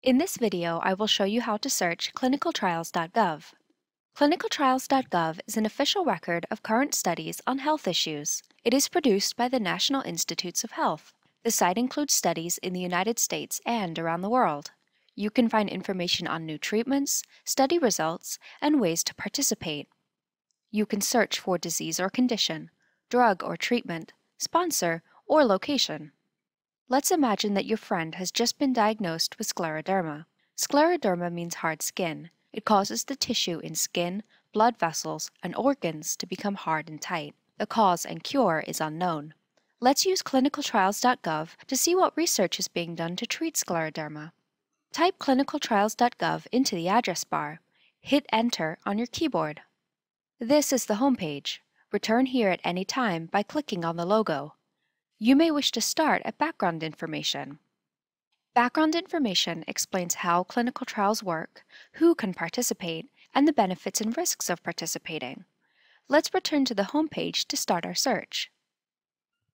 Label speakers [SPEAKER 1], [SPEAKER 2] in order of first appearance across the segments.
[SPEAKER 1] In this video, I will show you how to search clinicaltrials.gov. Clinicaltrials.gov is an official record of current studies on health issues. It is produced by the National Institutes of Health. The site includes studies in the United States and around the world. You can find information on new treatments, study results, and ways to participate. You can search for disease or condition, drug or treatment, sponsor, or location. Let's imagine that your friend has just been diagnosed with scleroderma. Scleroderma means hard skin. It causes the tissue in skin, blood vessels, and organs to become hard and tight. The cause and cure is unknown. Let's use clinicaltrials.gov to see what research is being done to treat scleroderma. Type clinicaltrials.gov into the address bar. Hit Enter on your keyboard. This is the homepage. Return here at any time by clicking on the logo. You may wish to start at background information. Background information explains how clinical trials work, who can participate, and the benefits and risks of participating. Let's return to the home page to start our search.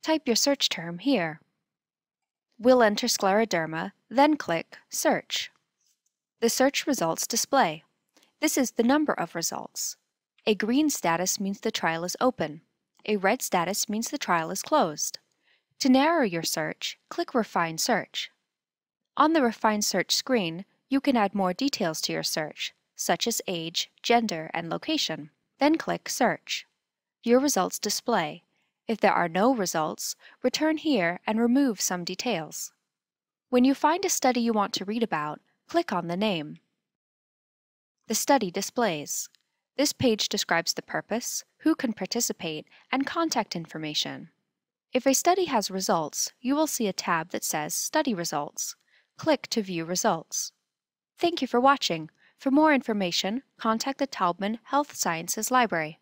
[SPEAKER 1] Type your search term here. We'll enter scleroderma, then click Search. The search results display. This is the number of results. A green status means the trial is open. A red status means the trial is closed. To narrow your search, click Refine Search. On the Refine Search screen, you can add more details to your search, such as age, gender, and location. Then click Search. Your results display. If there are no results, return here and remove some details. When you find a study you want to read about, click on the name. The study displays. This page describes the purpose, who can participate, and contact information. If a study has results, you will see a tab that says Study Results. Click to view results. Thank you for watching. For more information, contact the Taubman Health Sciences Library.